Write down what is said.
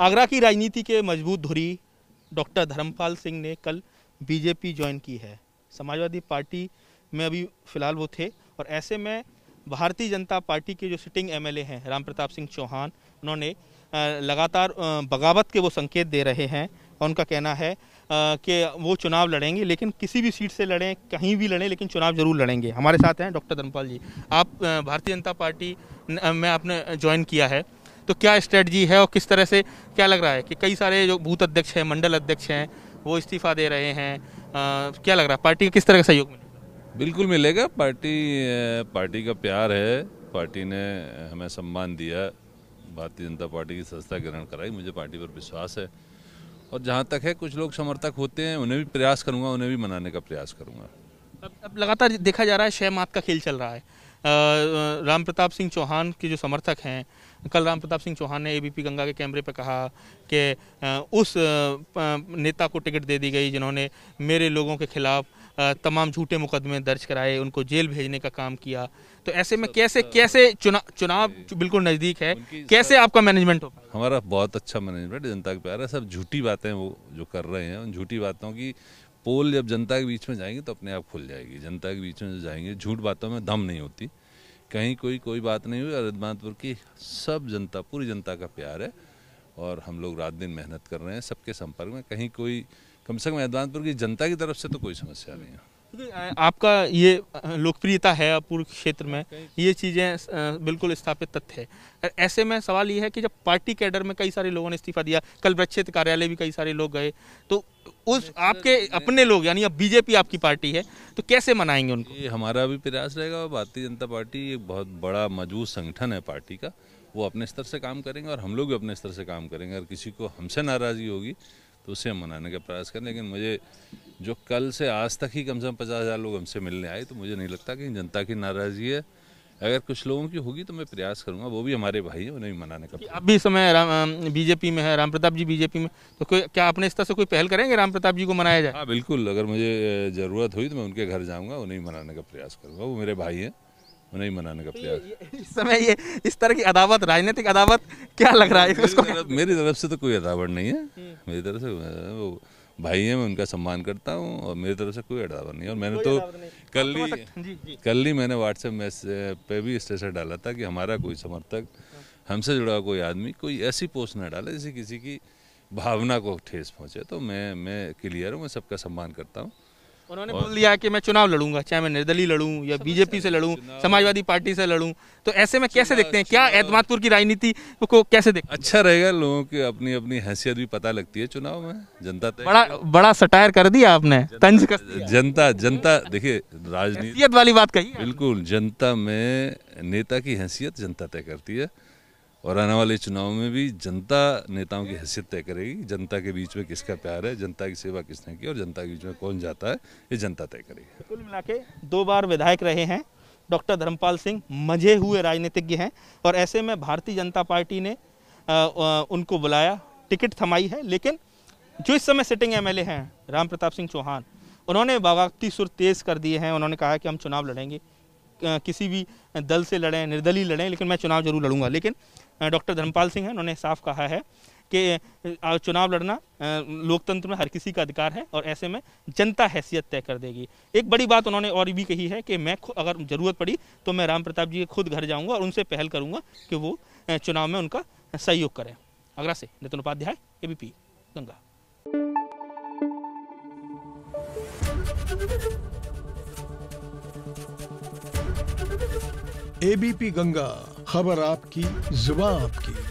आगरा की राजनीति के मजबूत धुरी डॉक्टर धर्मपाल सिंह ने कल बीजेपी ज्वाइन की है समाजवादी पार्टी में अभी फिलहाल वो थे और ऐसे में भारतीय जनता पार्टी के जो सिटिंग एमएलए हैं राम प्रताप सिंह चौहान उन्होंने लगातार बगावत के वो संकेत दे रहे हैं और उनका कहना है कि वो चुनाव लड़ेंगे लेकिन किसी भी सीट से लड़ें कहीं भी लड़ें लेकिन चुनाव जरूर लड़ेंगे हमारे साथ हैं डॉक्टर धर्मपाल जी आप भारतीय जनता पार्टी में आपने ज्वाइन किया है तो क्या स्ट्रेटजी है और किस तरह से क्या लग रहा है कि कई सारे जो बूथ अध्यक्ष हैं मंडल अध्यक्ष हैं वो इस्तीफा दे रहे हैं आ, क्या लग रहा है पार्टी किस तरह का सहयोग मिलेगा बिल्कुल मिलेगा पार्टी पार्टी का प्यार है पार्टी ने हमें सम्मान दिया भारतीय जनता पार्टी की संस्था ग्रहण कराई मुझे पार्टी पर विश्वास है और जहाँ तक है कुछ लोग समर्थक होते हैं उन्हें भी प्रयास करूँगा उन्हें भी मनाने का प्रयास करूँगा अब अब लगातार देखा जा रहा है छः मात का खेल चल रहा है राम प्रताप सिंह चौहान के जो समर्थक हैं कल राम प्रताप सिंह चौहान ने एबीपी गंगा के कैमरे पर कहा कि उस नेता को टिकट दे दी गई जिन्होंने मेरे लोगों के खिलाफ तमाम झूठे मुकदमे दर्ज कराए उनको जेल भेजने का काम किया तो ऐसे में कैसे कैसे चुना चुनाव बिल्कुल नज़दीक है कैसे आपका मैनेजमेंट हो हमारा बहुत अच्छा मैनेजमेंट जनता के प्यार है सब झूठी बातें वो जो कर रहे हैं उन झूठी बातों की पोल जब जनता के बीच में जाएंगे तो अपने आप खुल जाएगी जनता के बीच में जाएंगे झूठ बातों में दम नहीं होती कहीं कोई कोई बात नहीं हुई अरदमानपुर की सब जनता पूरी जनता का प्यार है और हम लोग रात दिन मेहनत कर रहे हैं सबके संपर्क में कहीं कोई कम से कम अरदमानपुर की जनता की तरफ से तो कोई समस्या नहीं है आपका ये लोकप्रियता है पूर्व क्षेत्र में ये चीज़ें बिल्कुल स्थापित तथ्य है ऐसे में सवाल ये है कि जब पार्टी कैडर में कई सारे लोगों ने इस्तीफा दिया कल वृक्षित कार्यालय भी कई सारे लोग गए तो उस आपके अपने लोग यानी अब बीजेपी आपकी पार्टी है तो कैसे मनाएंगे उनको ये हमारा भी प्रयास रहेगा और भारतीय जनता पार्टी एक बहुत बड़ा मजबूत संगठन है पार्टी का वो अपने स्तर से काम करेंगे और हम लोग भी अपने स्तर से काम करेंगे अगर किसी को हमसे नाराज़गी होगी तो उसे हम मनाने का प्रयास करें लेकिन मुझे जो कल से आज तक ही कम से कम पचास हज़ार लोग हमसे मिलने आए तो मुझे नहीं लगता कि जनता की नाराज़गी है अगर कुछ लोगों की होगी तो मैं प्रयास करूंगा वो भी हमारे भाई हैं उन्हें भी मनाने का अब भी समय बीजेपी में है राम प्रताप जी बीजेपी में तो कोई क्या अपने स्तर से कोई पहल करेंगे राम प्रताप जी को मनाया जाए हाँ बिल्कुल अगर मुझे ज़रूरत हुई तो मैं उनके घर जाऊँगा उन्हें भी मनाने का प्रयास करूँगा वो मेरे भाई हैं उन्हें मनाने का प्रयास इस समय ये इस तरह की अदावत राजनीतिक अदावत क्या लग रहा है इसको मेरी तरफ, मेरी तरफ से तो कोई अदावत नहीं है हम्म। मेरी तरफ से वो भाई हैं मैं उनका सम्मान करता हूँ और मेरी तरफ से कोई अदावत नहीं है और मैंने तो कल ही कल ही मैंने व्हाट्सएप मैसेज पे भी स्टेटस डाला था कि हमारा कोई समर्थक हाँ। हमसे जुड़ा हुआ कोई आदमी कोई ऐसी पोस्ट ना डाले जिससे किसी की भावना को ठेस पहुँचे तो मैं मैं क्लियर हूँ मैं सबका सम्मान करता हूँ उन्होंने बोल दिया कि मैं चुनाव लड़ूंगा चाहे मैं निर्दलीय लड़ू या बीजेपी से लड़ू समाजवादी पार्टी से लड़ू तो ऐसे में कैसे देखते हैं क्या एतमादपुर की राजनीति को कैसे देखते अच्छा रहेगा लोगों की अपनी अपनी हैसियत भी पता लगती है चुनाव में जनता बड़ा बड़ा सटायर कर दिया आपने तंज जनता जनता देखिए राजनीति वाली बात कही बिल्कुल जनता में नेता की हैसियत जनता तय करती है और आने वाले चुनाव में भी जनता नेताओं की हैसियत तय करेगी जनता के बीच में किसका प्यार है जनता की सेवा किसने की और जनता के बीच में कौन जाता है ये जनता तय करेगी कुल मिला दो बार विधायक रहे हैं डॉक्टर धर्मपाल सिंह मजे हुए राजनीतिज्ञ हैं और ऐसे में भारतीय जनता पार्टी ने आ, आ, उनको बुलाया टिकट थमाई है लेकिन जो इस समय सिटिंग एमएलए हैं राम प्रताप सिंह चौहान उन्होंने बागती सुर तेज़ कर दिए हैं उन्होंने कहा कि हम चुनाव लड़ेंगे किसी भी दल से लड़ें निर्दलीय लड़ें लेकिन मैं चुनाव जरूर लड़ूंगा लेकिन डॉक्टर धर्मपाल सिंह हैं उन्होंने साफ कहा है कि चुनाव लड़ना लोकतंत्र में हर किसी का अधिकार है और ऐसे में जनता हैसियत तय कर देगी एक बड़ी बात उन्होंने और भी कही है कि मैं अगर ज़रूरत पड़ी तो मैं राम प्रताप जी के खुद घर जाऊंगा और उनसे पहल करूंगा कि वो चुनाव में उनका सहयोग करें आगरा से नितिन उपाध्याय एबीपी गंगा एबीपी गंगा खबर आपकी जुबा आपकी